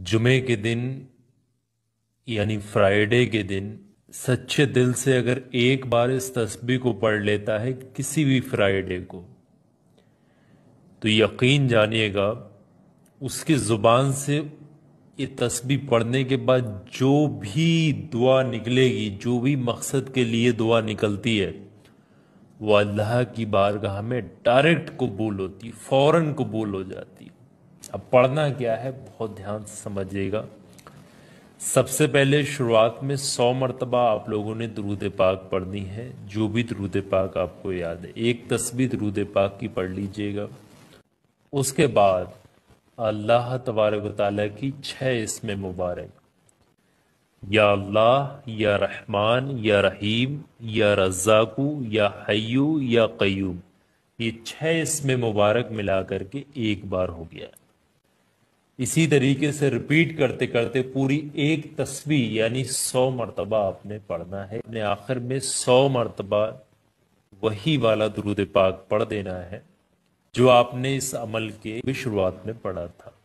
जुमे के दिन यानी फ्राइडे के दिन सच्चे दिल से अगर एक बार इस तस्बी को पढ़ लेता है किसी भी फ्राइडे को तो यकीन जानिएगा उसकी ज़ुबान से ये तस्बी पढ़ने के बाद जो भी दुआ निकलेगी जो भी मकसद के लिए दुआ निकलती है वो अल्लाह की बारगाह में डायरेक्ट कबूल होती फ़ौर कबूल हो जाती अब पढ़ना क्या है बहुत ध्यान से समझिएगा सबसे पहले शुरुआत में सौ मरतबा आप लोगों ने दरूद पाक पढ़नी है जो भी दरूद पाक आपको याद है एक तस्वीर दरूद पाक की पढ़ लीजिएगा उसके बाद अल्लाह तबारक वाली की छः इसमें मुबारक या अल्लाह या रहमान या रहीम या रज़ाकू या हयू या कयूब ये छः इसमें मुबारक मिला करके एक बार हो गया इसी तरीके से रिपीट करते करते पूरी एक तस्वीर यानी सौ मरतबा आपने पढ़ना है अपने आखिर में सौ मरतबा वही वाला द्रुद पाक पढ़ देना है जो आपने इस अमल के भी शुरुआत में पढ़ा था